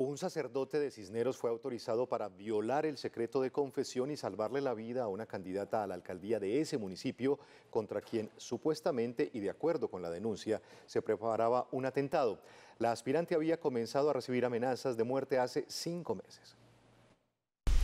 Un sacerdote de Cisneros fue autorizado para violar el secreto de confesión y salvarle la vida a una candidata a la alcaldía de ese municipio contra quien supuestamente y de acuerdo con la denuncia se preparaba un atentado. La aspirante había comenzado a recibir amenazas de muerte hace cinco meses.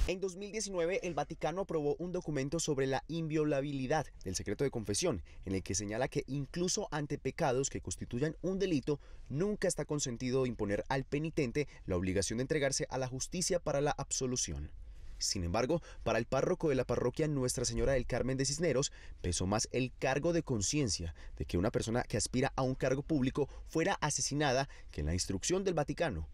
En 2019, el Vaticano aprobó un documento sobre la inviolabilidad del secreto de confesión, en el que señala que incluso ante pecados que constituyan un delito, nunca está consentido imponer al penitente la obligación de entregarse a la justicia para la absolución. Sin embargo, para el párroco de la parroquia Nuestra Señora del Carmen de Cisneros, pesó más el cargo de conciencia de que una persona que aspira a un cargo público fuera asesinada que en la instrucción del Vaticano,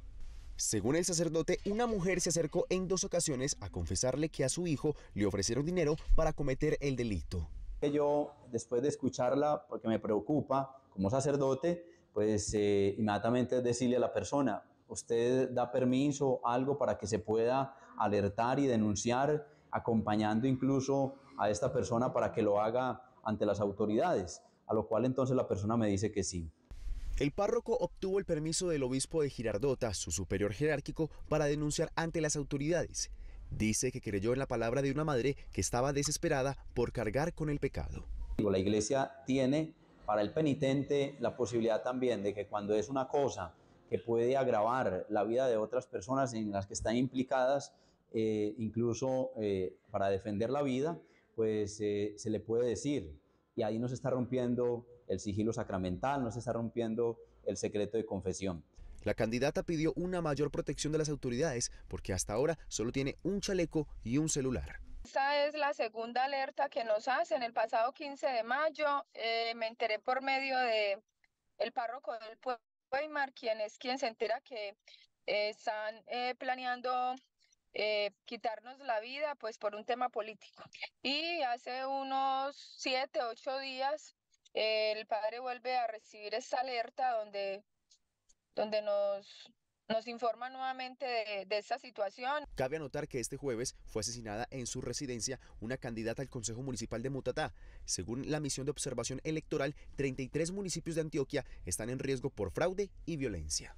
según el sacerdote, una mujer se acercó en dos ocasiones a confesarle que a su hijo le ofrecieron dinero para cometer el delito. Yo, después de escucharla, porque me preocupa como sacerdote, pues eh, inmediatamente decirle a la persona, usted da permiso, algo para que se pueda alertar y denunciar, acompañando incluso a esta persona para que lo haga ante las autoridades, a lo cual entonces la persona me dice que sí. El párroco obtuvo el permiso del obispo de Girardota, su superior jerárquico, para denunciar ante las autoridades. Dice que creyó en la palabra de una madre que estaba desesperada por cargar con el pecado. La iglesia tiene para el penitente la posibilidad también de que cuando es una cosa que puede agravar la vida de otras personas en las que están implicadas, eh, incluso eh, para defender la vida, pues eh, se le puede decir, y ahí nos está rompiendo el sigilo sacramental, no se está rompiendo el secreto de confesión. La candidata pidió una mayor protección de las autoridades porque hasta ahora solo tiene un chaleco y un celular. Esta es la segunda alerta que nos hacen. El pasado 15 de mayo eh, me enteré por medio de el párroco del pueblo Weimar, quien es quien se entera que eh, están eh, planeando quitarnos la vida pues por un tema político. Y hace unos siete, ocho días el padre vuelve a recibir esa alerta donde, donde nos, nos informa nuevamente de, de, esta situación. Cabe anotar que este jueves fue asesinada en su residencia una candidata al Consejo Municipal de Mutatá. Según la misión de observación electoral, 33 municipios de Antioquia están en riesgo por fraude y violencia.